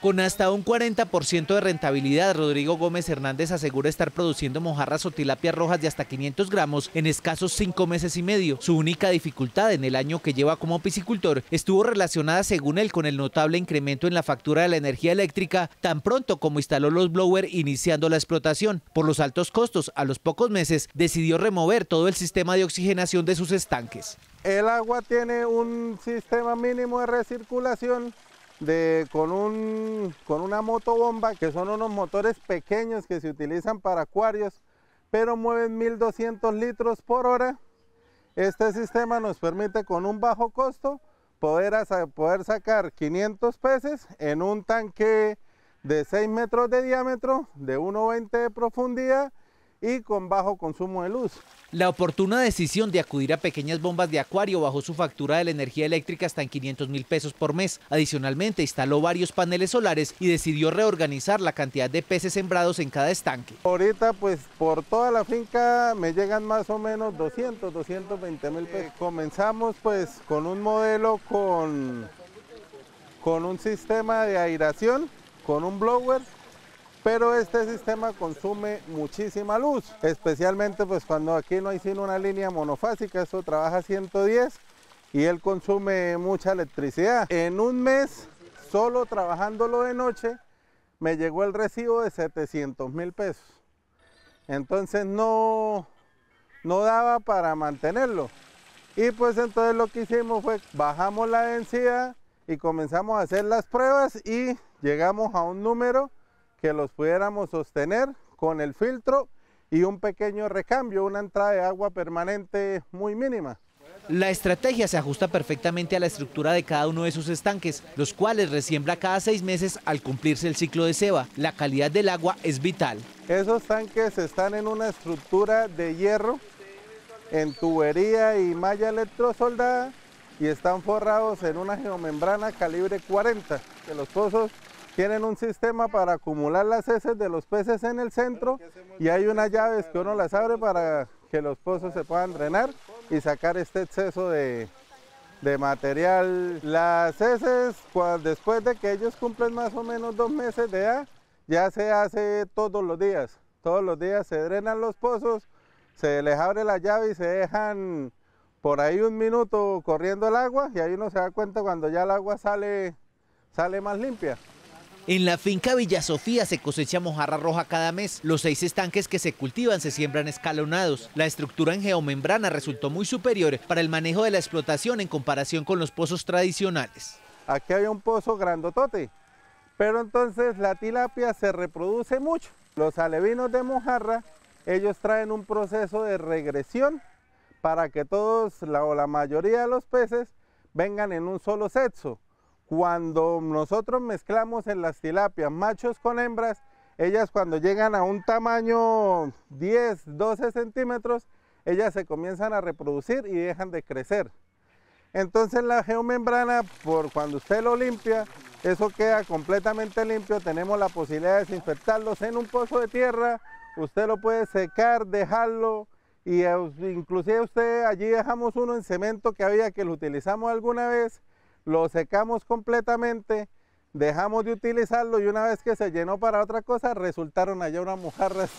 Con hasta un 40% de rentabilidad, Rodrigo Gómez Hernández asegura estar produciendo mojarras o tilapias rojas de hasta 500 gramos en escasos cinco meses y medio. Su única dificultad en el año que lleva como piscicultor estuvo relacionada, según él, con el notable incremento en la factura de la energía eléctrica tan pronto como instaló los blower iniciando la explotación. Por los altos costos, a los pocos meses decidió remover todo el sistema de oxigenación de sus estanques. El agua tiene un sistema mínimo de recirculación con, con una motobomba, que son unos motores pequeños que se utilizan para acuarios, pero mueven 1200 litros por hora. Este sistema nos permite con un bajo costo poder, poder sacar 500 peces en un tanque de 6 metros de diámetro, de 1,20 de profundidad y con bajo consumo de luz. La oportuna decisión de acudir a pequeñas bombas de acuario bajó su factura de la energía eléctrica hasta en 500 mil pesos por mes. Adicionalmente, instaló varios paneles solares y decidió reorganizar la cantidad de peces sembrados en cada estanque. Ahorita, pues por toda la finca me llegan más o menos 200, 220 mil pesos. Eh. comenzamos pues con un modelo con, con un sistema de aireación con un blower pero este sistema consume muchísima luz, especialmente pues cuando aquí no hay sino una línea monofásica, eso trabaja 110 y él consume mucha electricidad. En un mes, solo trabajándolo de noche, me llegó el recibo de 700 mil pesos. Entonces no, no daba para mantenerlo. Y pues entonces lo que hicimos fue bajamos la densidad y comenzamos a hacer las pruebas y llegamos a un número que los pudiéramos sostener con el filtro y un pequeño recambio, una entrada de agua permanente muy mínima. La estrategia se ajusta perfectamente a la estructura de cada uno de sus estanques, los cuales resiembra cada seis meses al cumplirse el ciclo de ceba. La calidad del agua es vital. Esos tanques están en una estructura de hierro, en tubería y malla electrosoldada, y están forrados en una geomembrana calibre 40, de los pozos tienen un sistema para acumular las heces de los peces en el centro y hay unas llaves que uno las abre para que los pozos se puedan drenar y sacar este exceso de, material. Las heces, después de que ellos cumplen más o menos dos meses de edad, ya se hace todos los días. Todos los días se drenan los pozos, se les abre la llave y se dejan por ahí un minuto corriendo el agua y ahí uno se da cuenta cuando ya el agua sale, sale más limpia. En la finca Villa Sofía se cosecha mojarra roja cada mes. Los seis estanques que se cultivan se siembran escalonados. La estructura en geomembrana resultó muy superior para el manejo de la explotación en comparación con los pozos tradicionales. Aquí hay un pozo grandotote, pero entonces la tilapia se reproduce mucho. Los alevinos de mojarra, ellos traen un proceso de regresión para que todos o la mayoría de los peces vengan en un solo sexo. Cuando nosotros mezclamos en las tilapias machos con hembras, ellas cuando llegan a un tamaño 10, 12 centímetros, ellas se comienzan a reproducir y dejan de crecer. Entonces la geomembrana, por cuando usted lo limpia, eso queda completamente limpio, tenemos la posibilidad de desinfectarlos en un pozo de tierra, usted lo puede secar, dejarlo, y inclusive usted allí dejamos uno en cemento que había que lo utilizamos alguna vez, lo secamos completamente, dejamos de utilizarlo y una vez que se llenó para otra cosa, resultaron allá unas mojarras.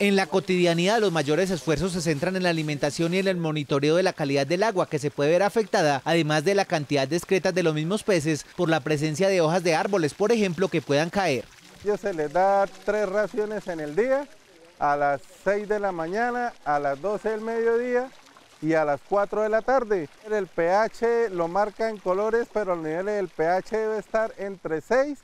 En la cotidianidad, los mayores esfuerzos se centran en la alimentación y en el monitoreo de la calidad del agua que se puede ver afectada, además de la cantidad discreta de los mismos peces por la presencia de hojas de árboles, por ejemplo, que puedan caer. Yo se les da tres raciones en el día, a las 6 de la mañana, a las 12 del mediodía y a las 4 de la tarde. El pH lo marca en colores, pero el nivel del pH debe estar entre 6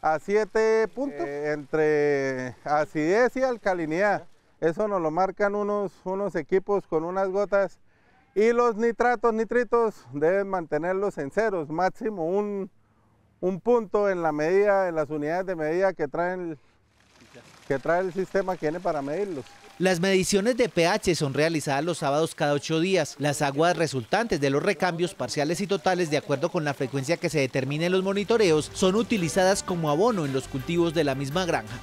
a 7 puntos, eh, entre acidez y alcalinidad. Eso nos lo marcan unos, unos equipos con unas gotas. Y los nitratos, nitritos, deben mantenerlos en ceros, máximo un, un punto en la medida, en las unidades de medida que traen el que trae el sistema tiene para medirlos. Las mediciones de pH son realizadas los sábados cada ocho días. Las aguas resultantes de los recambios parciales y totales, de acuerdo con la frecuencia que se determina en los monitoreos, son utilizadas como abono en los cultivos de la misma granja.